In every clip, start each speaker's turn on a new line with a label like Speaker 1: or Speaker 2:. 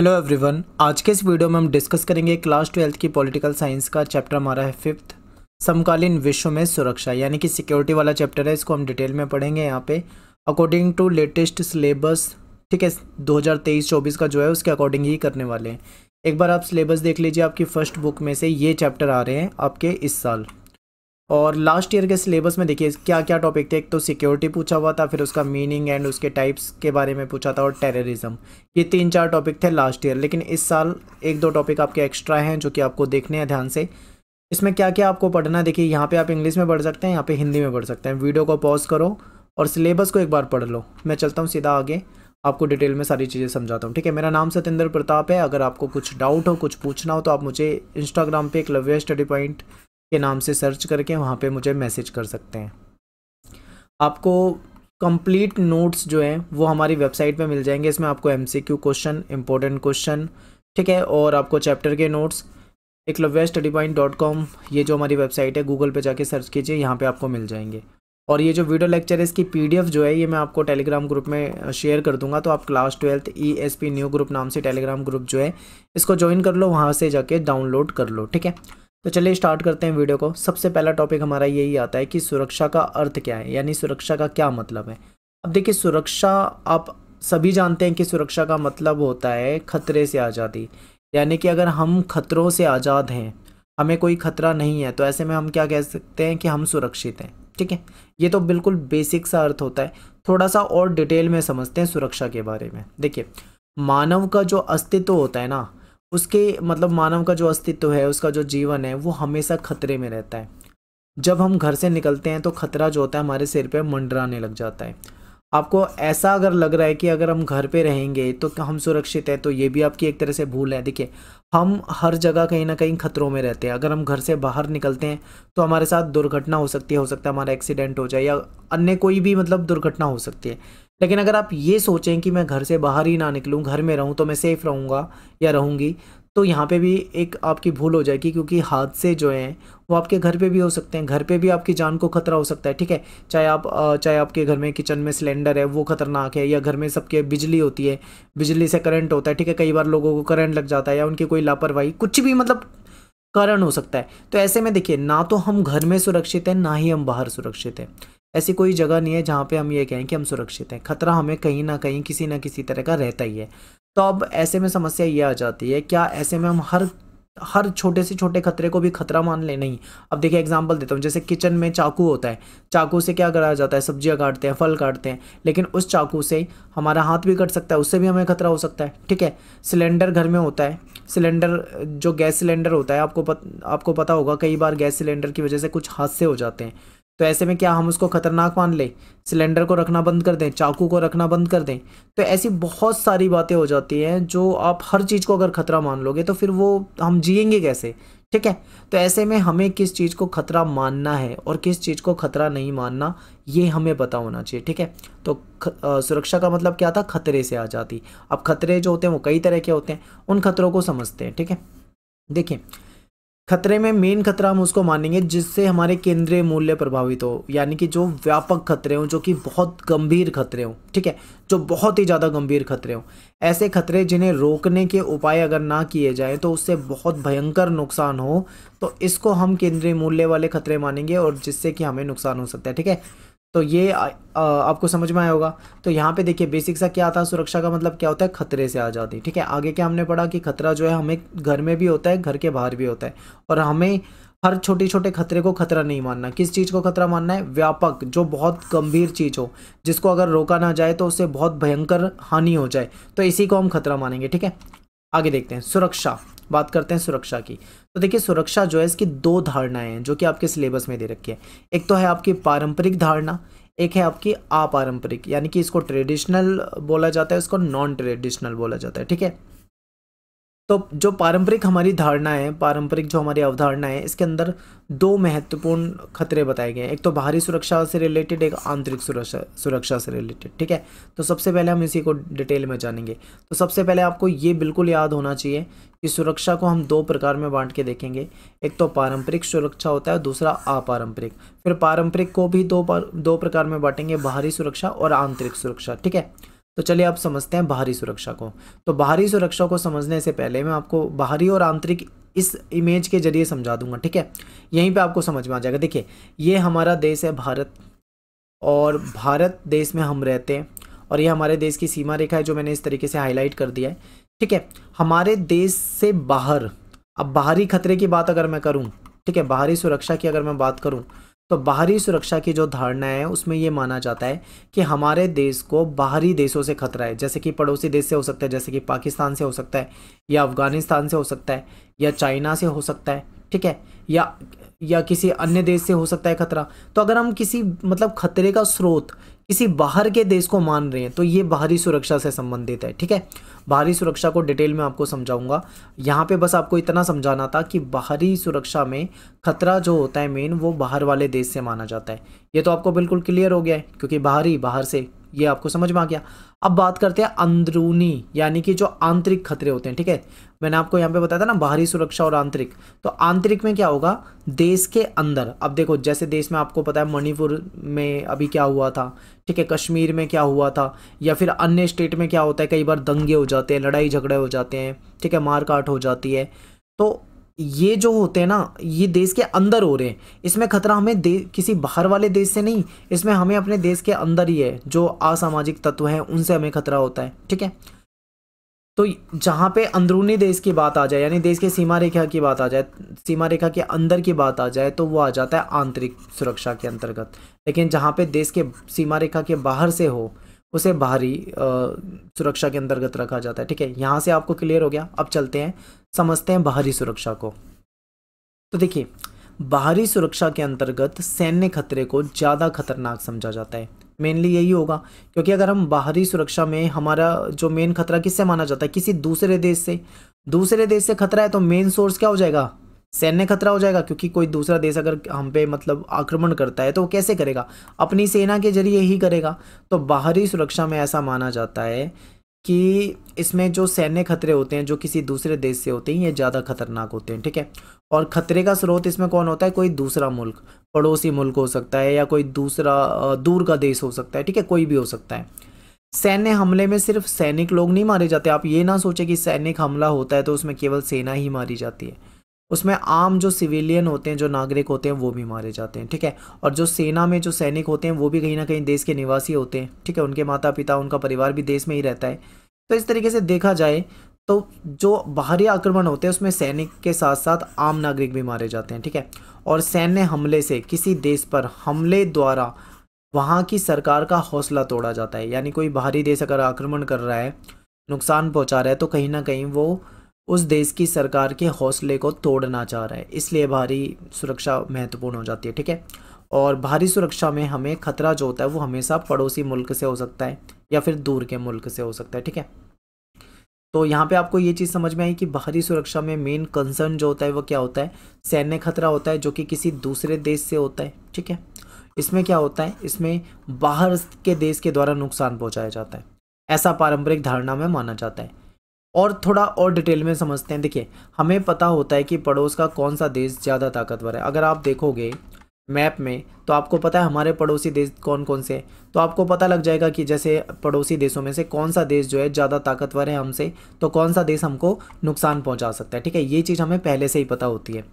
Speaker 1: hello everyone आज के इस वीडियो में हम डिस्कस करेंगे क्लास ट्वेल्थ की पॉलिटिकल साइंस का चैप्टर हमारा है फिफ्थ समकालीन विश्व में सुरक्षा यानी कि सिक्योरिटी वाला चैप्टर है इसको हम डिटेल में पढ़ेंगे यहाँ पे अकॉर्डिंग टू लेटेस्ट सिलेबस ठीक है 2023-24 का जो है उसके अकॉर्डिंग ही करने वाले हैं एक बार आप सिलेबस देख लीजिए आपकी फर्स्ट बुक में से ये चैप्टर आ रहे हैं आपके इस साल और लास्ट ईयर के सिलेबस में देखिए क्या क्या टॉपिक थे एक तो सिक्योरिटी पूछा हुआ था फिर उसका मीनिंग एंड उसके टाइप्स के बारे में पूछा था और टेररिज्म ये तीन चार टॉपिक थे लास्ट ईयर लेकिन इस साल एक दो टॉपिक आपके एक्स्ट्रा हैं जो कि आपको देखने हैं ध्यान से इसमें क्या क्या आपको पढ़ना देखिए यहाँ पे आप इंग्लिश में पढ़ सकते हैं यहाँ पर हिंदी में पढ़ सकते हैं वीडियो को पॉज करो और सिलेबस को एक बार पढ़ लो मैं चलता हूँ सीधा आगे आपको डिटेल में सारी चीज़ें समझाता हूँ ठीक है मेरा नाम सतेंद्र प्रताप है अगर आपको कुछ डाउट हो कुछ पूछना हो तो आप मुझे इंस्टाग्राम पे एक लव्य स्टडी पॉइंट के नाम से सर्च करके वहाँ पे मुझे मैसेज कर सकते हैं आपको कंप्लीट नोट्स जो हैं वो हमारी वेबसाइट पे मिल जाएंगे इसमें आपको एम क्वेश्चन इंपॉर्टेंट क्वेश्चन ठीक है और आपको चैप्टर के notes Eklavya study point dot com ये जो हमारी वेबसाइट है गूगल पे जाके सर्च कीजिए यहाँ पे आपको मिल जाएंगे और ये जो वीडियो लेक्चर है इसकी पी जो है ये मैं आपको टेलीग्राम ग्रुप में शेयर कर दूंगा तो आप class twelfth E S P new group नाम से टेलीग्राम ग्रुप जो है इसको ज्वाइन कर लो वहाँ से जाके डाउनलोड कर लो ठीक है तो चलिए स्टार्ट करते हैं वीडियो को सबसे पहला टॉपिक हमारा यही आता है कि सुरक्षा का अर्थ क्या है यानी सुरक्षा का क्या मतलब है अब देखिए सुरक्षा आप सभी जानते हैं कि सुरक्षा का मतलब होता है खतरे से आज़ादी यानी कि अगर हम खतरों से आज़ाद हैं हमें कोई खतरा नहीं है तो ऐसे में हम क्या कह सकते हैं कि हम सुरक्षित हैं ठीक है ये तो बिल्कुल बेसिक सा अर्थ होता है थोड़ा सा और डिटेल में समझते हैं सुरक्षा के बारे में देखिए मानव का जो अस्तित्व होता है ना उसके मतलब मानव का जो अस्तित्व है उसका जो जीवन है वो हमेशा खतरे में रहता है जब हम घर से निकलते हैं तो खतरा जो होता है हमारे सिर पे मंडराने लग जाता है आपको ऐसा अगर लग रहा है कि अगर हम घर पे रहेंगे तो हम सुरक्षित हैं तो ये भी आपकी एक तरह से भूल है देखिए हम हर जगह कहीं ना कहीं खतरों में रहते हैं अगर हम घर से बाहर निकलते हैं तो हमारे साथ दुर्घटना हो सकती है हो सकता है हमारा एक्सीडेंट हो जाए या अन्य कोई भी मतलब दुर्घटना हो सकती है लेकिन अगर आप ये सोचें कि मैं घर से बाहर ही ना निकलूँ घर में रहूँ तो मैं सेफ़ रहूँगा या रहूँगी तो यहाँ पे भी एक आपकी भूल हो जाएगी क्योंकि हादसे जो हैं वो आपके घर पे भी हो सकते हैं घर पे भी आपकी जान को खतरा हो सकता है ठीक है चाहे आप चाहे आपके घर में किचन में सिलेंडर है वो खतरनाक है या घर में सबके बिजली होती है बिजली से करंट होता है ठीक है कई बार लोगों को करंट लग जाता है या उनकी कोई लापरवाही कुछ भी मतलब कारण हो सकता है तो ऐसे में देखिए ना तो हम घर में सुरक्षित हैं ना ही हम बाहर सुरक्षित हैं ऐसी कोई जगह नहीं है जहाँ पे हम ये कहें कि हम सुरक्षित हैं खतरा हमें कहीं ना कहीं किसी ना किसी तरह का रहता ही है तो अब ऐसे में समस्या ये आ जाती है क्या ऐसे में हम हर हर छोटे से छोटे खतरे को भी खतरा मान ले नहीं अब देखिए एग्जांपल देता हूँ जैसे किचन में चाकू होता है चाकू से क्या कराया जाता है सब्जियाँ काटते हैं फल काटते हैं लेकिन उस चाकू से हमारा हाथ भी कट सकता है उससे भी हमें खतरा हो सकता है ठीक है सिलेंडर घर में होता है सिलेंडर जो गैस सिलेंडर होता है आपको पत, आपको पता होगा कई बार गैस सिलेंडर की वजह से कुछ हादसे हो जाते हैं तो ऐसे में क्या हम उसको ख़तरनाक मान लें सिलेंडर को रखना बंद कर दें चाकू को रखना बंद कर दें तो ऐसी बहुत सारी बातें हो जाती हैं जो आप हर चीज़ को अगर ख़तरा मान लोगे तो फिर वो हम जियेंगे कैसे ठीक है तो ऐसे में हमें किस चीज़ को ख़तरा मानना है और किस चीज़ को ख़तरा नहीं मानना ये हमें पता होना चाहिए ठीक है तो ख, आ, सुरक्षा का मतलब क्या था खतरे से आ जाती अब खतरे जो होते हैं वो कई तरह के होते हैं उन खतरों को समझते हैं ठीक है देखिए खतरे में मेन खतरा हम उसको मानेंगे जिससे हमारे केंद्रीय मूल्य प्रभावित हो यानी कि जो व्यापक खतरे हों जो कि बहुत गंभीर खतरे हों ठीक है जो बहुत ही ज़्यादा गंभीर खतरे हों ऐसे खतरे जिन्हें रोकने के उपाय अगर ना किए जाएं तो उससे बहुत भयंकर नुकसान हो तो इसको हम केंद्रीय मूल्य वाले खतरे मानेंगे और जिससे कि हमें नुकसान हो सकता है ठीक है तो ये आ, आपको समझ में आया होगा तो यहाँ पे देखिए बेसिक सा क्या आता है सुरक्षा का मतलब क्या होता है खतरे से आज़ादी ठीक है आगे क्या हमने पढ़ा कि खतरा जो है हमें घर में भी होता है घर के बाहर भी होता है और हमें हर छोटे छोटे खतरे को खतरा नहीं मानना किस चीज़ को खतरा मानना है व्यापक जो बहुत गंभीर चीज़ हो जिसको अगर रोका ना जाए तो उससे बहुत भयंकर हानि हो जाए तो इसी को हम खतरा मानेंगे ठीक है आगे देखते हैं सुरक्षा बात करते हैं सुरक्षा की तो देखिए सुरक्षा जो है इसकी दो धारणाएं हैं जो कि आपके सिलेबस में दे रखी है एक तो है आपकी पारंपरिक धारणा एक है आपकी अपारंपरिक यानी कि इसको ट्रेडिशनल बोला जाता है इसको नॉन ट्रेडिशनल बोला जाता है ठीक है तो जो पारंपरिक हमारी धारणा है पारंपरिक जो हमारी अवधारणा है इसके अंदर दो महत्वपूर्ण खतरे बताए गए हैं एक तो बाहरी सुरक्षा से रिलेटेड एक आंतरिक सुरक्षा सुरक्षा से रिलेटेड ठीक है तो सबसे पहले हम इसी को डिटेल में जानेंगे तो सबसे पहले आपको ये बिल्कुल याद होना चाहिए कि सुरक्षा को हम दो प्रकार में बांट के देखेंगे एक तो पारंपरिक सुरक्षा होता है दूसरा अपारंपरिक फिर पारंपरिक को भी दो दो प्रकार में बांटेंगे बाहरी सुरक्षा और आंतरिक सुरक्षा ठीक है तो चलिए अब समझते हैं बाहरी सुरक्षा को तो बाहरी सुरक्षा को समझने से पहले मैं आपको बाहरी और आंतरिक इस इमेज के जरिए समझा दूंगा ठीक है यहीं पे आपको समझ में आ जाएगा देखिए ये हमारा देश है भारत और भारत देश में हम रहते हैं और ये हमारे देश की सीमा रेखा है जो मैंने इस तरीके से हाईलाइट कर दिया है ठीक है हमारे देश से बाहर अब बाहरी खतरे की बात अगर मैं करूँ ठीक है बाहरी सुरक्षा की अगर मैं बात करूँ तो बाहरी सुरक्षा की जो धारणा है उसमें ये माना जाता है कि हमारे देश को बाहरी देशों से खतरा है जैसे कि पड़ोसी देश से हो सकता है जैसे कि पाकिस्तान से हो सकता है या अफ़गानिस्तान से हो सकता है या चाइना से हो सकता है ठीक है या या किसी अन्य देश से हो सकता है खतरा तो अगर हम किसी मतलब खतरे का स्रोत किसी बाहर के देश को मान रहे हैं तो ये बाहरी सुरक्षा से संबंधित है ठीक है बाहरी सुरक्षा को डिटेल में आपको समझाऊंगा यहाँ पे बस आपको इतना समझाना था कि बाहरी सुरक्षा में खतरा जो होता है मेन वो बाहर वाले देश से माना जाता है ये तो आपको बिल्कुल क्लियर हो गया है क्योंकि बाहरी बाहर से ये आपको समझ में आ गया अब बात करते हैं अंदरूनी यानी कि जो आंतरिक खतरे होते हैं ठीक है मैंने आपको यहाँ पे बताया था ना बाहरी सुरक्षा और आंतरिक तो आंतरिक में क्या होगा देश के अंदर अब देखो जैसे देश में आपको पता है मणिपुर में अभी क्या हुआ था ठीक है कश्मीर में क्या हुआ था या फिर अन्य स्टेट में क्या होता है कई बार दंगे हो जाते हैं लड़ाई झगड़े हो जाते हैं ठीक है मारकाट हो जाती है तो ये जो होते हैं ना ये देश के अंदर हो रहे हैं इसमें खतरा हमें दे किसी बाहर वाले देश से नहीं इसमें हमें अपने देश के अंदर ही है जो असामाजिक तत्व हैं उनसे हमें खतरा होता है ठीक है तो जहाँ पे अंदरूनी देश की बात आ जाए यानी देश के सीमा रेखा की बात आ जाए सीमा रेखा के अंदर की बात आ जाए तो वो आ जाता है आंतरिक सुरक्षा के अंतर्गत लेकिन जहाँ पे देश के सीमा रेखा के बाहर से हो उसे बाहरी सुरक्षा के अंतर्गत रखा जाता है ठीक है यहाँ से आपको क्लियर हो गया अब चलते हैं समझते हैं बाहरी सुरक्षा को तो देखिए बाहरी सुरक्षा के अंतर्गत सैन्य खतरे को ज़्यादा खतरनाक समझा जाता है मेनली यही होगा क्योंकि अगर हम बाहरी सुरक्षा में हमारा जो मेन खतरा किससे माना जाता है किसी दूसरे देश से दूसरे देश से खतरा है तो मेन सोर्स क्या हो जाएगा सैन्य खतरा हो जाएगा क्योंकि कोई दूसरा देश अगर हम पे मतलब आक्रमण करता है तो वो कैसे करेगा अपनी सेना के जरिए ही करेगा तो बाहरी सुरक्षा में ऐसा माना जाता है कि इसमें जो सैन्य खतरे होते हैं जो किसी दूसरे देश से होते हैं ये ज़्यादा खतरनाक होते हैं ठीक है और खतरे का स्रोत इसमें कौन होता है कोई दूसरा मुल्क पड़ोसी मुल्क हो सकता है या कोई दूसरा दूर का देश हो सकता है ठीक है कोई भी हो सकता है सैन्य हमले में सिर्फ सैनिक लोग नहीं मारे जाते आप ये ना सोचें कि सैनिक हमला होता है तो उसमें केवल सेना ही मारी जाती है उसमें आम जो सिविलियन होते हैं जो नागरिक होते हैं वो भी मारे जाते हैं ठीक है और जो सेना में जो सैनिक होते हैं वो भी कहीं ना कहीं देश के निवासी होते हैं ठीक है उनके माता पिता उनका परिवार भी देश में ही रहता है तो इस तरीके से देखा जाए तो जो बाहरी आक्रमण होते हैं उसमें सैनिक के साथ साथ आम नागरिक भी मारे जाते हैं ठीक है और सैन्य हमले से किसी देश पर हमले द्वारा वहाँ की सरकार का हौसला तोड़ा जाता है यानी कोई बाहरी देश अगर आक्रमण कर रहा है नुकसान पहुँचा रहा है तो कहीं ना कहीं वो उस देश की सरकार के हौसले को तोड़ना चाह रहा है इसलिए भारी सुरक्षा महत्वपूर्ण हो जाती है ठीक है और भारी सुरक्षा में हमें खतरा जो होता है वो हमेशा पड़ोसी मुल्क से हो सकता है या फिर दूर के मुल्क से हो सकता है ठीक है तो यहाँ पे आपको ये चीज़ समझ में आई कि बाहरी सुरक्षा में मेन कंसर्न जो होता है वो क्या होता है सैन्य खतरा होता है जो कि किसी दूसरे देश से होता है ठीक है इसमें क्या होता है इसमें बाहर के देश के द्वारा नुकसान पहुँचाया जाता है ऐसा पारंपरिक धारणा में माना जाता है और थोड़ा और डिटेल में समझते हैं देखिए हमें पता होता है कि पड़ोस का कौन सा देश ज़्यादा ताकतवर है अगर आप देखोगे मैप में तो आपको पता है हमारे पड़ोसी देश कौन कौन से हैं तो आपको पता लग जाएगा कि जैसे पड़ोसी देशों में से कौन सा देश जो है ज़्यादा ताकतवर है हमसे तो कौन सा देश हमको नुकसान पहुँचा सकता है ठीक है ये चीज़ हमें पहले से ही पता होती है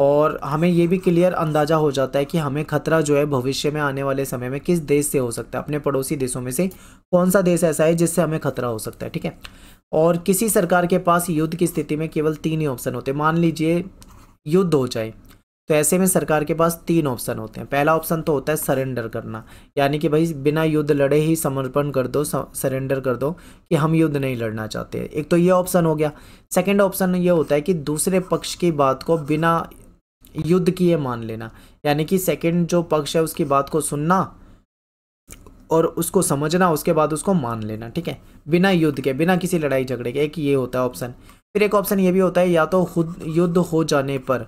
Speaker 1: और हमें ये भी क्लियर अंदाज़ा हो जाता है कि हमें खतरा जो है भविष्य में आने वाले समय में किस देश से हो सकता है अपने पड़ोसी देशों में से कौन सा देश ऐसा है जिससे हमें खतरा हो सकता है ठीक है और किसी सरकार के पास युद्ध की स्थिति में केवल तीन ही ऑप्शन होते हैं मान लीजिए युद्ध हो जाए तो ऐसे में सरकार के पास तीन ऑप्शन होते हैं पहला ऑप्शन तो होता है सरेंडर करना यानी कि भाई बिना युद्ध लड़े ही समर्पण कर दो सरेंडर कर दो कि हम युद्ध नहीं लड़ना चाहते एक तो ये ऑप्शन हो गया सेकंड ऑप्शन ये होता है कि दूसरे पक्ष की बात को बिना युद्ध किए मान लेना यानी कि सेकंड जो पक्ष है उसकी बात को सुनना और उसको समझना उसके बाद उसको मान लेना ठीक है बिना युद्ध के बिना किसी लड़ाई झगड़े के एक ये होता है ऑप्शन फिर एक ऑप्शन ये भी होता है या तो खुद युद्ध हो जाने पर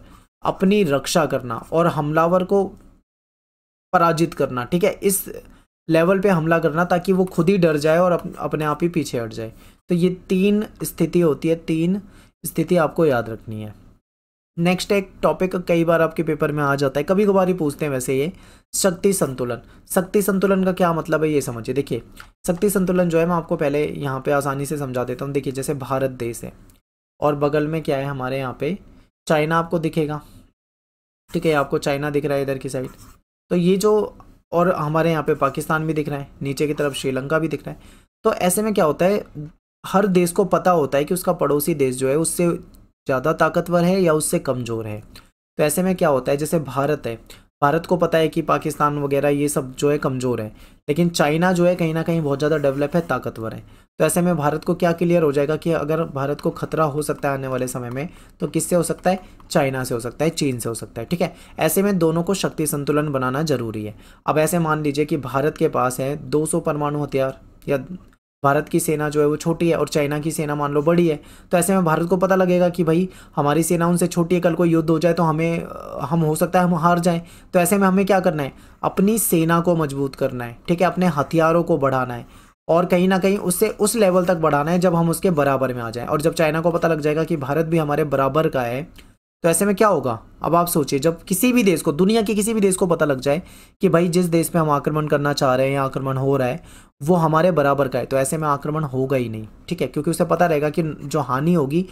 Speaker 1: अपनी रक्षा करना और हमलावर को पराजित करना ठीक है इस लेवल पे हमला करना ताकि वो खुद ही डर जाए और अप, अपने आप ही पीछे हट जाए तो ये तीन स्थिति होती है तीन स्थिति आपको याद रखनी है नेक्स्ट एक टॉपिक कई बार आपके पेपर में आ जाता है कभी कभार ही पूछते हैं वैसे ये शक्ति संतुलन शक्ति संतुलन का क्या मतलब है ये समझिए देखिए शक्ति संतुलन जो है मैं आपको पहले यहाँ पे आसानी से समझा देता हूँ देखिए जैसे भारत देश है और बगल में क्या है हमारे यहाँ पे चाइना आपको दिखेगा ठीक है आपको चाइना दिख रहा है इधर की साइड तो ये जो और हमारे यहाँ पे पाकिस्तान भी दिख रहा है नीचे की तरफ श्रीलंका भी दिख रहा है तो ऐसे में क्या होता है हर देश को पता होता है कि उसका पड़ोसी देश जो है उससे ज़्यादा ताकतवर है या उससे कमज़ोर है तो ऐसे में क्या होता है जैसे भारत है भारत को पता है कि पाकिस्तान वगैरह ये सब जो है कमज़ोर है लेकिन चाइना जो है कहीं ना कहीं बहुत ज़्यादा डेवलप है ताकतवर है तो ऐसे में भारत को क्या क्लियर हो जाएगा कि अगर भारत को खतरा हो सकता है आने वाले समय में तो किससे हो सकता है चाइना से हो सकता है चीन से हो सकता है ठीक है ऐसे में दोनों को शक्ति संतुलन बनाना जरूरी है अब ऐसे मान लीजिए कि भारत के पास है दो परमाणु हथियार या भारत की सेना जो है वो छोटी है और चाइना की सेना मान लो बड़ी है तो ऐसे में भारत को पता लगेगा कि भाई हमारी सेना उनसे छोटी है कल को युद्ध हो जाए तो हमें हम हो सकता है हम हार जाएं तो ऐसे में हमें क्या करना है अपनी सेना को मजबूत करना है ठीक है अपने हथियारों को बढ़ाना है और कहीं ना कहीं उससे उस लेवल तक बढ़ाना है जब हम उसके बराबर में आ जाएं और जब चाइना को पता लग जाएगा कि भारत भी हमारे बराबर का है तो ऐसे में क्या होगा अब आप सोचिए जब किसी भी देश को दुनिया के किसी भी देश को पता लग जाए कि भाई जिस देश पे हम आक्रमण करना चाह रहे हैं या आक्रमण हो रहा है वो हमारे बराबर का है तो ऐसे में आक्रमण होगा ही नहीं ठीक है क्योंकि उसे पता रहेगा कि जो हानि होगी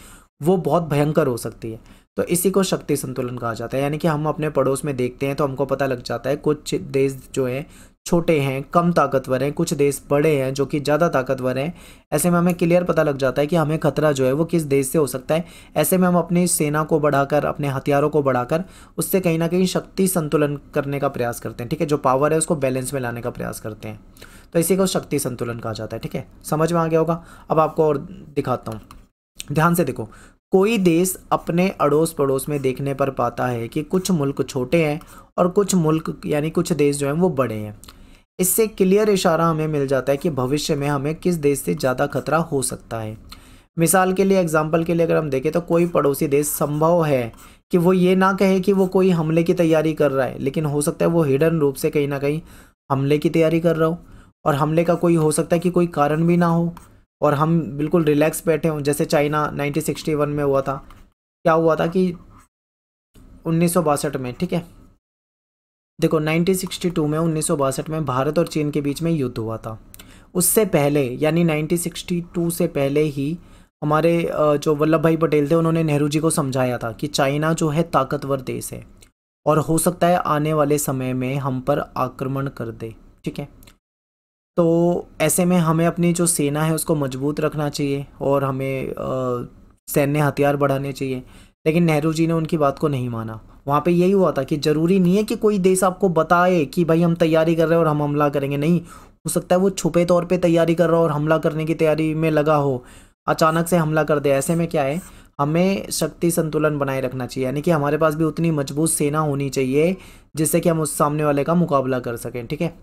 Speaker 1: वो बहुत भयंकर हो सकती है तो इसी को शक्ति संतुलन कहा जाता है यानी कि हम अपने पड़ोस में देखते हैं तो हमको पता लग जाता है कुछ देश जो है छोटे हैं कम ताकतवर हैं कुछ देश बड़े हैं जो कि ज़्यादा ताकतवर हैं ऐसे में हमें क्लियर पता लग जाता है कि हमें खतरा जो है वो किस देश से हो सकता है ऐसे में हम अपनी सेना को बढ़ाकर अपने हथियारों को बढ़ाकर उससे कहीं ना कहीं शक्ति संतुलन करने का प्रयास करते हैं ठीक है जो पावर है उसको बैलेंस में लाने का प्रयास करते हैं तो इसी को शक्ति संतुलन कहा जाता है ठीक है समझ में आ गया होगा अब आपको और दिखाता हूँ ध्यान से देखो कोई देश अपने अड़ोस पड़ोस में देखने पर पाता है कि कुछ मुल्क छोटे हैं और कुछ मुल्क यानी कुछ देश जो हैं वो बड़े हैं इससे क्लियर इशारा हमें मिल जाता है कि भविष्य में हमें किस देश से ज़्यादा खतरा हो सकता है मिसाल के लिए एग्जाम्पल के लिए अगर हम देखें तो कोई पड़ोसी देश संभव है कि वो ये ना कहे कि वो कोई हमले की तैयारी कर रहा है लेकिन हो सकता है वो हिडन रूप से कहीं ना कहीं हमले की तैयारी कर रहा हो और हमले का कोई हो सकता है कि कोई कारण भी ना हो और हम बिल्कुल रिलैक्स बैठे हों जैसे चाइना 1961 में हुआ था क्या हुआ था कि उन्नीस में ठीक है देखो 1962 में उन्नीस में भारत और चीन के बीच में युद्ध हुआ था उससे पहले यानी 1962 से पहले ही हमारे जो वल्लभ भाई पटेल थे उन्होंने नेहरू जी को समझाया था कि चाइना जो है ताकतवर देश है और हो सकता है आने वाले समय में हम पर आक्रमण कर दे ठीक है तो ऐसे में हमें अपनी जो सेना है उसको मजबूत रखना चाहिए और हमें सैन्य हथियार बढ़ाने चाहिए लेकिन नेहरू जी ने उनकी बात को नहीं माना वहाँ पे यही हुआ था कि ज़रूरी नहीं है कि कोई देश आपको बताए कि भाई हम तैयारी कर रहे हैं और हम हमला करेंगे नहीं हो सकता है वो छुपे तौर पे तैयारी कर रहा हो और हमला करने की तैयारी में लगा हो अचानक से हमला कर दे ऐसे में क्या है हमें शक्ति संतुलन बनाए रखना चाहिए यानी कि हमारे पास भी उतनी मजबूत सेना होनी चाहिए जिससे कि हम उस सामने वाले का मुकाबला कर सकें ठीक है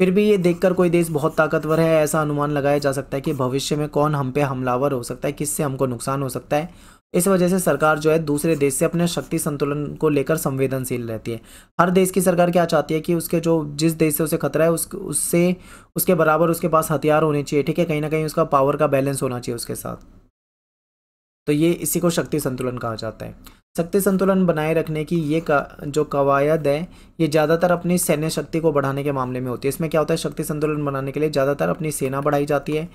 Speaker 1: फिर भी ये देखकर कोई देश बहुत ताकतवर है ऐसा अनुमान लगाया जा सकता है कि भविष्य में कौन हम पे हमलावर हो सकता है किससे हमको नुकसान हो सकता है इस वजह से सरकार जो है दूसरे देश से अपने शक्ति संतुलन को लेकर संवेदनशील रहती है हर देश की सरकार क्या चाहती है कि उसके जो जिस देश से उसे खतरा है उस उससे उसके बराबर उसके पास हथियार होने चाहिए ठीक है कहीं ना कहीं उसका पावर का बैलेंस होना चाहिए उसके साथ तो ये इसी को शक्ति संतुलन कहा जाता है शक्ति संतुलन बनाए रखने की ये का, जो कवायद है ये ज़्यादातर अपनी सैन्य शक्ति को बढ़ाने के मामले में होती है इसमें क्या होता है शक्ति संतुलन बनाने के लिए ज़्यादातर अपनी सेना बढ़ाई जाती है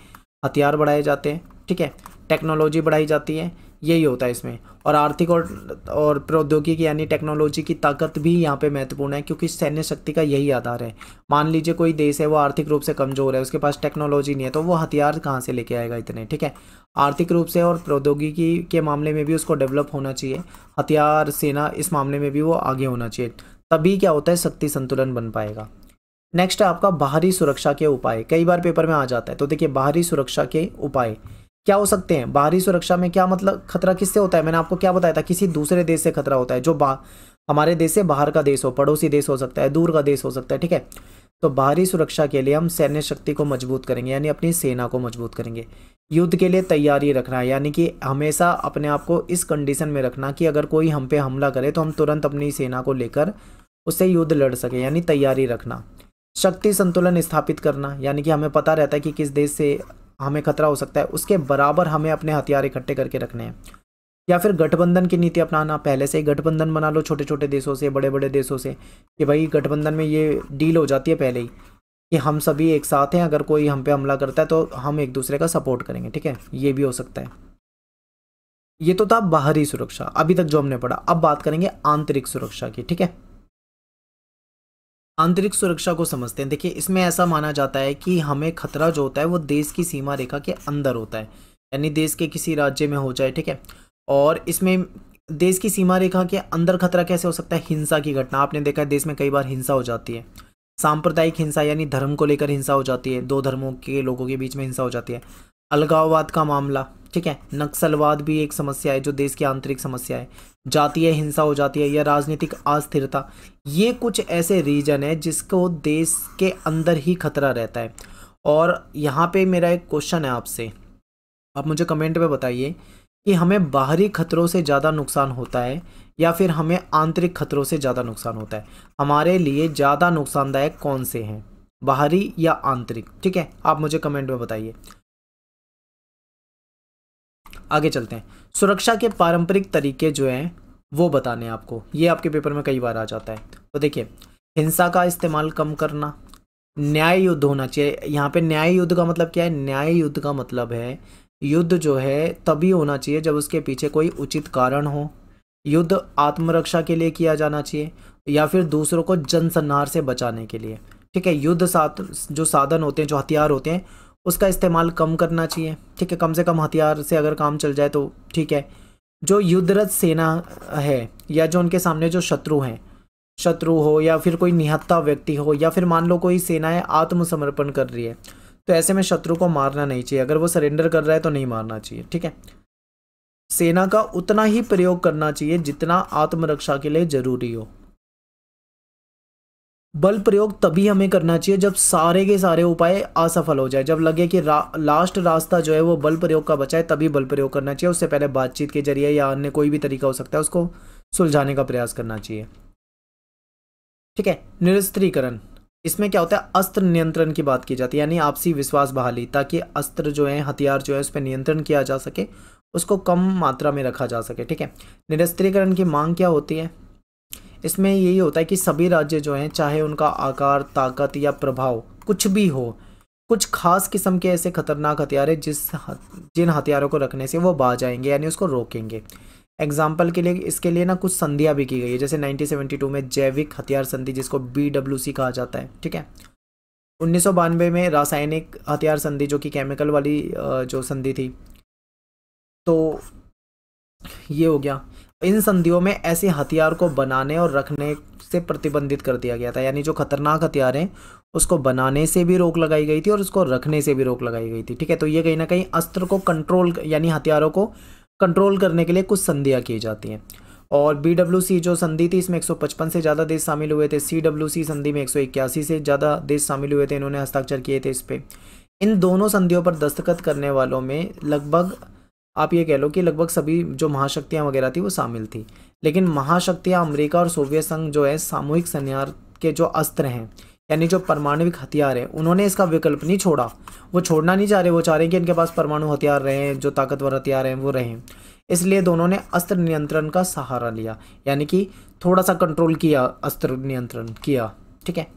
Speaker 1: हथियार बढ़ाए जाते हैं ठीक है टेक्नोलॉजी बढ़ाई जाती है यही होता है इसमें और आर्थिक और और प्रौद्योगिकी यानी टेक्नोलॉजी की ताकत भी यहाँ पे महत्वपूर्ण है क्योंकि सैन्य शक्ति का यही आधार है मान लीजिए कोई देश है वो आर्थिक रूप से कमज़ोर है उसके पास टेक्नोलॉजी नहीं है तो वो हथियार कहाँ से लेके आएगा इतने ठीक है आर्थिक रूप से और प्रौद्योगिकी के मामले में भी उसको डेवलप होना चाहिए हथियार सेना इस मामले में भी वो आगे होना चाहिए तभी क्या होता है शक्ति संतुलन बन पाएगा नेक्स्ट है आपका बाहरी सुरक्षा के उपाय कई बार पेपर में आ जाता है तो देखिए बाहरी सुरक्षा के उपाय क्या हो सकते हैं बाहरी सुरक्षा में क्या मतलब खतरा किससे होता है मैंने आपको क्या बताया था किसी दूसरे देश से खतरा होता है जो हमारे देश से बाहर का देश हो पड़ोसी देश हो सकता है दूर का देश हो सकता है ठीक है तो बाहरी सुरक्षा के लिए हम सैन्य शक्ति को मजबूत करेंगे यानी अपनी सेना को मजबूत करेंगे युद्ध के लिए तैयारी रखना है यानी कि हमेशा अपने आप को इस कंडीशन में रखना कि अगर कोई हम पे हमला करे तो हम तुरंत अपनी सेना को लेकर उससे युद्ध लड़ सके यानी तैयारी रखना शक्ति संतुलन स्थापित करना यानी कि हमें पता रहता है कि किस देश से हमें खतरा हो सकता है उसके बराबर हमें अपने हथियार इकट्ठे करके रखने हैं या फिर गठबंधन की नीति अपनाना पहले से ही गठबंधन बना लो छोटे छोटे देशों से बड़े बड़े देशों से कि भाई गठबंधन में ये डील हो जाती है पहले ही कि हम सभी एक साथ हैं अगर कोई हम पे हमला करता है तो हम एक दूसरे का सपोर्ट करेंगे ठीक है ये भी हो सकता है ये तो था बाहरी सुरक्षा अभी तक जो हमने पढ़ा अब बात करेंगे आंतरिक सुरक्षा की ठीक है आंतरिक सुरक्षा को समझते हैं देखिए इसमें ऐसा माना जाता है कि हमें खतरा जो होता है वो देश की सीमा रेखा के अंदर होता है यानी देश के किसी राज्य में हो जाए ठीक है और इसमें देश की सीमा रेखा के अंदर खतरा कैसे हो सकता है हिंसा की घटना आपने देखा है देश में कई बार हिंसा हो जाती है सांप्रदायिक हिंसा यानी धर्म को लेकर हिंसा हो जाती है दो धर्मों के लोगों के बीच में हिंसा हो जाती है अलगाववाद का मामला ठीक है नक्सलवाद भी एक समस्या है जो देश की आंतरिक समस्या है जातीय हिंसा हो जाती है या राजनीतिक अस्थिरता ये कुछ ऐसे रीजन है जिसको देश के अंदर ही खतरा रहता है और यहाँ पे मेरा एक क्वेश्चन है आपसे आप मुझे कमेंट में बताइए कि हमें बाहरी खतरों से ज़्यादा नुकसान होता है या फिर हमें आंतरिक खतरों से ज़्यादा नुकसान होता है हमारे लिए ज़्यादा नुकसानदायक कौन से हैं बाहरी या आंतरिक ठीक है आप मुझे कमेंट में बताइए आगे चलते हैं सुरक्षा के पारंपरिक तरीके जो हैं वो बताने आपको ये आपके पेपर में कई बार आ जाता है तो देखिए हिंसा का इस्तेमाल कम करना न्याय युद्ध होना चाहिए यहाँ पे न्याय युद्ध का मतलब क्या है न्याय युद्ध का मतलब है युद्ध जो है तभी होना चाहिए जब उसके पीछे कोई उचित कारण हो युद्ध आत्मरक्षा के लिए किया जाना चाहिए या फिर दूसरों को जनसंहार से बचाने के लिए ठीक है युद्ध साथ जो साधन होते हैं जो हथियार होते हैं उसका इस्तेमाल कम करना चाहिए ठीक है कम से कम हथियार से अगर काम चल जाए तो ठीक है जो युद्धरत सेना है या जो उनके सामने जो शत्रु हैं शत्रु हो या फिर कोई निहत्ता व्यक्ति हो या फिर मान लो कोई सेनाएं आत्मसमर्पण कर रही है तो ऐसे में शत्रु को मारना नहीं चाहिए अगर वो सरेंडर कर रहा है तो नहीं मारना चाहिए ठीक है सेना का उतना ही प्रयोग करना चाहिए जितना आत्मरक्षा के लिए जरूरी हो बल प्रयोग तभी हमें करना चाहिए जब सारे के सारे उपाय असफल हो जाए जब लगे कि रा, लास्ट रास्ता जो है वो बल प्रयोग का बचाए तभी बल प्रयोग करना चाहिए उससे पहले बातचीत के जरिए या अन्य कोई भी तरीका हो सकता है उसको सुलझाने का प्रयास करना चाहिए ठीक है निरस्त्रीकरण इसमें क्या होता है अस्त्र नियंत्रण की बात की जाती है यानी आपसी विश्वास बहाली ताकि अस्त्र जो है हथियार जो है उस पर नियंत्रण किया जा सके उसको कम मात्रा में रखा जा सके ठीक है निरस्त्रीकरण की मांग क्या होती है इसमें यही होता है कि सभी राज्य जो हैं चाहे उनका आकार ताकत या प्रभाव कुछ भी हो कुछ खास किस्म के ऐसे खतरनाक हथियार जिस जिन हथियारों को रखने से वो बाज आएंगे यानी उसको रोकेंगे एग्जाम्पल के लिए इसके लिए ना कुछ संधियाँ भी की गई है जैसे 1972 में जैविक हथियार संधि जिसको बी कहा जाता है ठीक है उन्नीस में रासायनिक हथियार संधि जो कि केमिकल वाली जो संधि थी तो ये हो गया इन संधियों में ऐसे हथियार को बनाने और रखने से प्रतिबंधित कर दिया गया था यानी जो खतरनाक हथियार हैं उसको बनाने से भी रोक लगाई गई थी और उसको रखने से भी रोक लगाई गई थी ठीक है तो ये कहीं ना कहीं अस्त्र को कंट्रोल यानी हथियारों को कंट्रोल करने के लिए कुछ संधियाँ की जाती हैं और बी जो संधि थी इसमें 155 से ज़्यादा देश शामिल हुए थे सी संधि में एक से ज़्यादा देश शामिल हुए थे इन्होंने हस्ताक्षर किए थे इस पर इन दोनों संधियों पर दस्तखत करने वालों में लगभग आप ये कह लो कि लगभग सभी जो महाशक्तियाँ वगैरह थी वो शामिल थी लेकिन महाशक्तियाँ अमेरिका और सोवियत संघ जो है सामूहिक संहार के जो अस्त्र हैं यानी जो परमाणुविक हथियार हैं उन्होंने इसका विकल्प नहीं छोड़ा वो छोड़ना नहीं चाह रहे वो चाह रहे कि इनके पास परमाणु हथियार रहें जो ताकतवर हथियार हैं वो रहें इसलिए दोनों ने अस्त्र नियंत्रण का सहारा लिया यानी कि थोड़ा सा कंट्रोल किया अस्त्र नियंत्रण किया ठीक है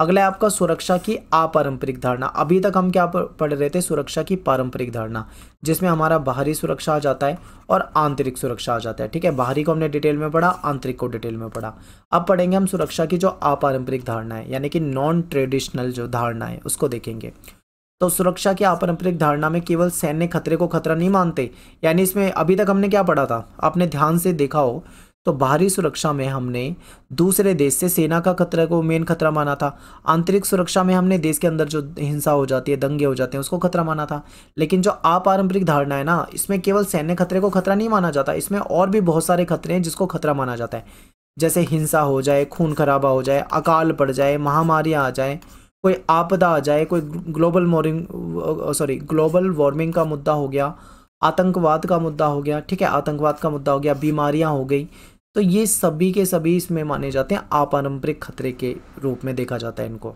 Speaker 1: अगला आपका सुरक्षा की अपारंपरिक धारणा अभी तक हम क्या पढ़ रहे थे सुरक्षा की पारंपरिक धारणा जिसमें हमारा बाहरी सुरक्षा आ जाता है और आंतरिक सुरक्षा आ जाता है ठीक है बाहरी को हमने डिटेल में पढ़ा आंतरिक को डिटेल में पढ़ा अब पढ़ेंगे हम सुरक्षा की जो अपारंपरिक धारणा है यानी कि नॉन ट्रेडिशनल जो धारणा है उसको देखेंगे तो सुरक्षा की अपारंपरिक धारणा में केवल सैन्य खतरे को खतरा नहीं मानते यानी इसमें अभी तक हमने क्या पढ़ा था आपने ध्यान से देखा हो तो बाहरी सुरक्षा में हमने दूसरे देश से सेना का खतरा को मेन खतरा माना था आंतरिक सुरक्षा में हमने देश के अंदर जो हिंसा हो जाती है दंगे हो जाते हैं उसको खतरा माना था लेकिन जो अपारंपरिक धारणा है ना इसमें केवल सैन्य खतरे को खतरा नहीं माना जाता इसमें और भी बहुत सारे खतरे हैं जिसको खतरा माना जाता है जैसे हिंसा हो जाए खून खराबा हो जाए अकाल पड़ जाए महामारियाँ आ जाए कोई आपदा आ जाए कोई global warming sorry global warming का मुद्दा हो गया आतंकवाद का मुद्दा हो गया ठीक है आतंकवाद का मुद्दा हो गया बीमारियां हो गई तो ये सभी के सभी इसमें माने जाते हैं अपारंपरिक खतरे के रूप में देखा जाता है इनको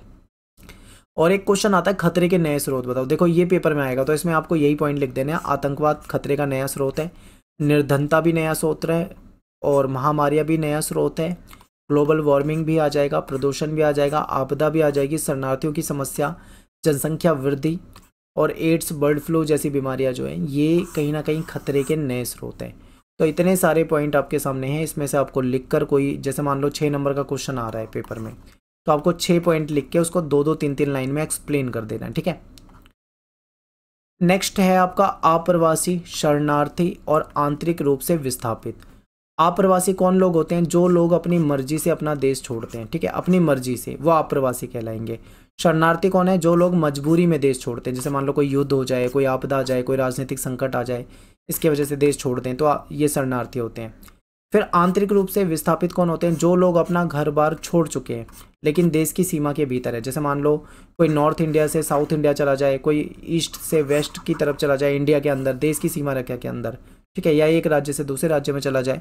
Speaker 1: और एक क्वेश्चन आता है खतरे के नए स्रोत बताओ देखो ये पेपर में आएगा तो इसमें आपको यही पॉइंट लिख देना है आतंकवाद खतरे का नया स्रोत है निर्धनता भी नया स्रोत है और महामारियाँ भी नया स्रोत है ग्लोबल वार्मिंग भी आ जाएगा प्रदूषण भी आ जाएगा आपदा भी आ जाएगी शरणार्थियों की समस्या जनसंख्या वृद्धि और एड्स बर्ड फ्लू जैसी बीमारियां जो हैं ये कहीं ना कहीं खतरे के नए स्रोत हैं तो इतने सारे पॉइंट आपके सामने हैं इसमें से आपको लिख कर कोई जैसे मान लो छः नंबर का क्वेश्चन आ रहा है पेपर में तो आपको छः पॉइंट लिख के उसको दो दो तीन तीन लाइन में एक्सप्लेन कर देना ठीक है नेक्स्ट है आपका आप्रवासी शरणार्थी और आंतरिक रूप से विस्थापित आप्रवासी कौन लोग होते हैं जो लोग अपनी मर्जी से अपना देश छोड़ते हैं ठीक है अपनी मर्जी से वो आप्रवासी कहलाएंगे शरणार्थी कौन है जो लोग मजबूरी में देश छोड़ते हैं जैसे मान लो कोई युद्ध हो जाए कोई आपदा आ जाए कोई राजनीतिक संकट आ जाए इसकी वजह से देश छोड़ दें तो ये शरणार्थी होते हैं फिर आंतरिक रूप से विस्थापित कौन होते हैं जो लोग अपना घर बार छोड़ चुके हैं लेकिन देश की सीमा के भीतर है जैसे मान लो कोई नॉर्थ इंडिया से साउथ इंडिया चला जाए कोई ईस्ट से वेस्ट की तरफ चला जाए इंडिया के अंदर देश की सीमा रेखा के अंदर ठीक है या एक राज्य से दूसरे राज्य में चला जाए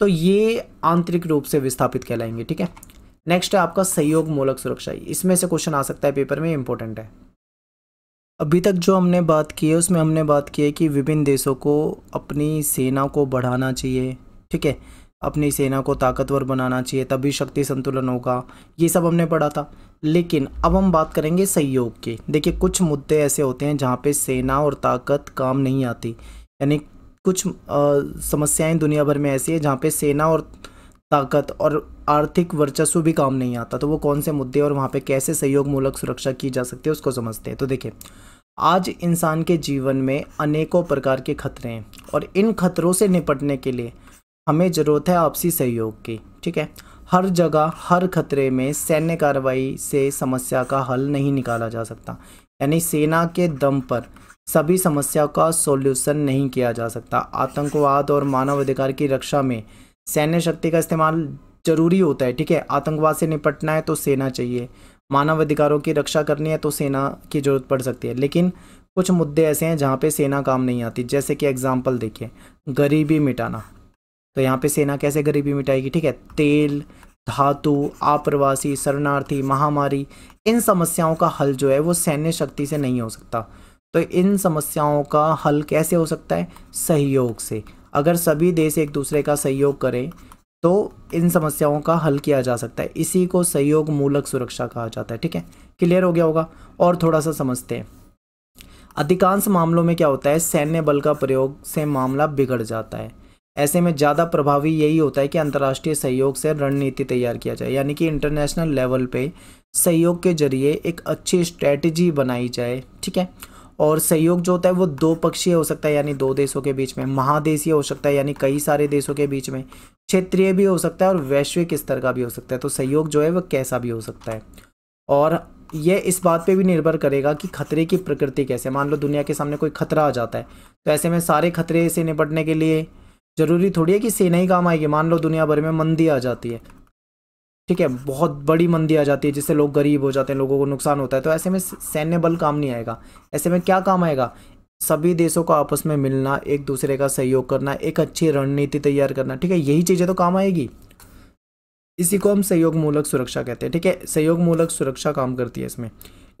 Speaker 1: तो ये आंतरिक रूप से विस्थापित कहलाएंगे ठीक है नेक्स्ट है आपका सहयोग मूलक सुरक्षा इसमें से क्वेश्चन आ सकता है पेपर में इंपॉर्टेंट है अभी तक जो हमने बात की है उसमें हमने बात की है कि विभिन्न देशों को अपनी सेना को बढ़ाना चाहिए ठीक है अपनी सेना को ताकतवर बनाना चाहिए तभी शक्ति संतुलन होगा ये सब हमने पढ़ा था लेकिन अब हम बात करेंगे सहयोग की देखिए कुछ मुद्दे ऐसे होते हैं जहाँ पे सेना और ताकत काम नहीं आती यानी कुछ आ, समस्याएं दुनिया भर में ऐसी है जहाँ पे सेना और ताकत और आर्थिक वर्चस्व भी काम नहीं आता तो वो कौन से मुद्दे और वहाँ पे कैसे सहयोग मूलक सुरक्षा की जा सकती है उसको समझते हैं तो देखिए आज इंसान के जीवन में अनेकों प्रकार के खतरे हैं और इन खतरों से निपटने के लिए हमें ज़रूरत है आपसी सहयोग की ठीक है हर जगह हर खतरे में सैन्य कार्रवाई से समस्या का हल नहीं निकाला जा सकता यानी सेना के दम पर सभी समस्या का सॉल्यूशन नहीं किया जा सकता आतंकवाद और मानवाधिकार की रक्षा में सैन्य शक्ति का इस्तेमाल जरूरी होता है ठीक है आतंकवाद से निपटना है तो सेना चाहिए मानवाधिकारों की रक्षा करनी है तो सेना की ज़रूरत पड़ सकती है लेकिन कुछ मुद्दे ऐसे हैं जहाँ पे सेना काम नहीं आती जैसे कि एग्जाम्पल देखिए गरीबी मिटाना तो यहाँ पे सेना कैसे गरीबी मिटाएगी ठीक है तेल धातु आप्रवासी शरणार्थी महामारी इन समस्याओं का हल जो है वो सैन्य शक्ति से नहीं हो सकता तो इन समस्याओं का हल कैसे हो सकता है सहयोग से अगर सभी देश एक दूसरे का सहयोग करें तो इन समस्याओं का हल किया जा सकता है इसी को सहयोग मूलक सुरक्षा कहा जाता है ठीक है क्लियर हो गया होगा और थोड़ा सा समझते हैं अधिकांश मामलों में क्या होता है सैन्य बल का प्रयोग से मामला बिगड़ जाता है ऐसे में ज़्यादा प्रभावी यही होता है कि अंतर्राष्ट्रीय सहयोग से रणनीति तैयार किया जाए यानी कि इंटरनेशनल लेवल पे सहयोग के जरिए एक अच्छी स्ट्रैटेजी बनाई जाए ठीक है और सहयोग जो होता है वो दो पक्षीय हो सकता है यानी दो देशों के बीच में महादेशीय हो सकता है यानी कई सारे देशों के बीच में क्षेत्रीय भी हो सकता है और वैश्विक स्तर का भी हो सकता है तो सहयोग जो है वह कैसा भी हो सकता है और यह इस बात पे भी निर्भर करेगा कि खतरे की प्रकृति कैसे मान लो दुनिया के सामने कोई खतरा आ जाता है तो ऐसे में सारे खतरे से निपटने के लिए ज़रूरी थोड़ी है कि सेना ही काम आएगी मान लो दुनिया भर में मंदी आ जाती है ठीक है बहुत बड़ी मंदी आ जाती है जिससे लोग गरीब हो जाते हैं लोगों को नुकसान होता है तो ऐसे में सैन्य बल काम नहीं आएगा ऐसे में क्या काम आएगा सभी देशों का आपस में मिलना एक दूसरे का सहयोग करना एक अच्छी रणनीति तैयार करना ठीक है यही चीज़ें तो काम आएगी इसी को हम सहयोग मूलक सुरक्षा कहते हैं ठीक है सहयोग मूलक सुरक्षा काम करती है इसमें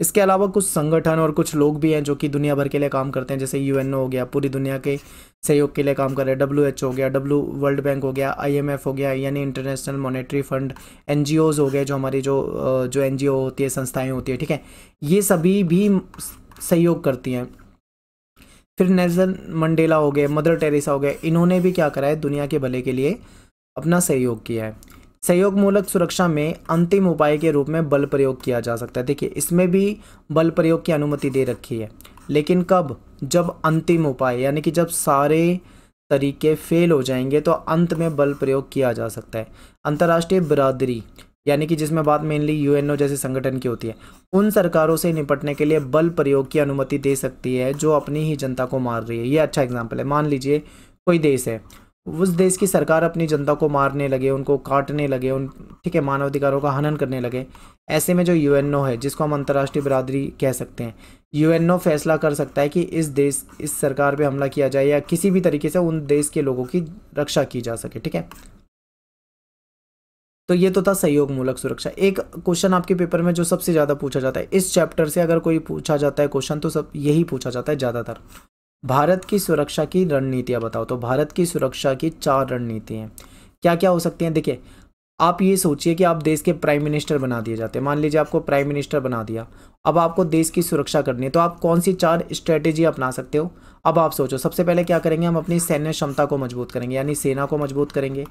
Speaker 1: इसके अलावा कुछ संगठन और कुछ लोग भी हैं जो कि दुनिया भर के लिए काम करते हैं जैसे यू हो गया पूरी दुनिया के सहयोग के लिए काम कर रहे हैं डब्ल्यू हो गया डब्ल्यू वर्ल्ड बैंक हो गया आई हो गया यानी इंटरनेशनल मॉनेटरी फंड एन हो गए जो हमारी जो जो एन होती है संस्थाएँ होती है ठीक है ये सभी भी सहयोग करती हैं फिर नेल्सन मंडेला हो गए मदर टेरेसा हो गए इन्होंने भी क्या करा है दुनिया के भले के लिए अपना सहयोग किया है सहयोग मूलक सुरक्षा में अंतिम उपाय के रूप में बल प्रयोग किया जा सकता है देखिए इसमें भी बल प्रयोग की अनुमति दे रखी है लेकिन कब जब अंतिम उपाय यानी कि जब सारे तरीके फेल हो जाएंगे तो अंत में बल प्रयोग किया जा सकता है अंतर्राष्ट्रीय बरादरी यानी कि जिसमें बात मेनली यूएनओ जैसे संगठन की होती है उन सरकारों से निपटने के लिए बल प्रयोग की अनुमति दे सकती है जो अपनी ही जनता को मार रही है ये अच्छा एग्जाम्पल है मान लीजिए कोई देश है उस देश की सरकार अपनी जनता को मारने लगे उनको काटने लगे उन ठीक है मानवाधिकारों का हनन करने लगे ऐसे में जो यूएनओ है जिसको हम अंतर्राष्ट्रीय बरादरी कह सकते हैं यूएनओ फैसला कर सकता है कि इस देश इस सरकार पे हमला किया जाए या किसी भी तरीके से उन देश के लोगों की रक्षा की जा सके ठीक है तो ये तो था सहयोग मूलक सुरक्षा एक क्वेश्चन आपके पेपर में जो सबसे ज़्यादा पूछा जाता है इस चैप्टर से अगर कोई पूछा जाता है क्वेश्चन तो सब यही पूछा जाता है ज़्यादातर भारत की सुरक्षा की रणनीतियाँ बताओ तो भारत की सुरक्षा की चार रणनीति है क्या क्या हो सकती हैं देखिए आप ये सोचिए कि आप देश के प्राइम मिनिस्टर बना दिए जाते हैं मान लीजिए आपको प्राइम मिनिस्टर बना दिया अब आपको देश की सुरक्षा करनी है तो आप कौन सी चार स्ट्रेटेजी अपना सकते हो अब आप सोचो सबसे पहले क्या करेंगे हम अपनी सैन्य क्षमता को मजबूत करेंगे यानी सेना को मजबूत करेंगे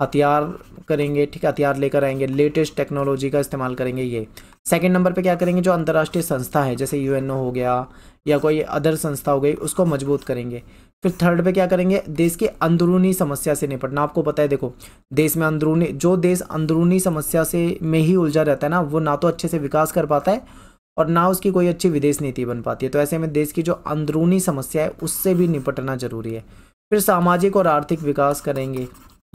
Speaker 1: हथियार करेंगे ठीक है हथियार लेकर आएंगे लेटेस्ट टेक्नोलॉजी का इस्तेमाल करेंगे ये सेकंड नंबर पे क्या करेंगे जो अंतर्राष्ट्रीय संस्था है जैसे यूएनओ हो गया या कोई अदर संस्था हो गई उसको मजबूत करेंगे फिर थर्ड पे क्या करेंगे देश की अंदरूनी समस्या से निपटना आपको पता है देखो देश में अंदरूनी जो देश अंदरूनी समस्या से में ही उलझा रहता है ना वो ना तो अच्छे से विकास कर पाता है और ना उसकी कोई अच्छी विदेश नीति बन पाती है तो ऐसे में देश की जो अंदरूनी समस्या है उससे भी निपटना जरूरी है फिर सामाजिक और आर्थिक विकास करेंगे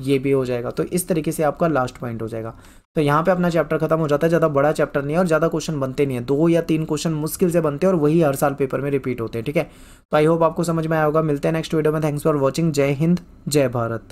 Speaker 1: ये भी हो जाएगा तो इस तरीके से आपका लास्ट पॉइंट हो जाएगा तो यहाँ पे अपना चैप्टर खत्म हो जाता है ज़्यादा बड़ा चैप्टर नहीं है और ज़्यादा क्वेश्चन बनते नहीं है दो या तीन क्वेश्चन मुश्किल से बनते हैं और वही हर साल पेपर में रिपीट होते हैं ठीक है तो आई होप आपको समझ में आया होगा मिलते हैं नेक्स्ट वीडियो में थैंक्स फॉर वॉचिंग जय हिंद जय भारत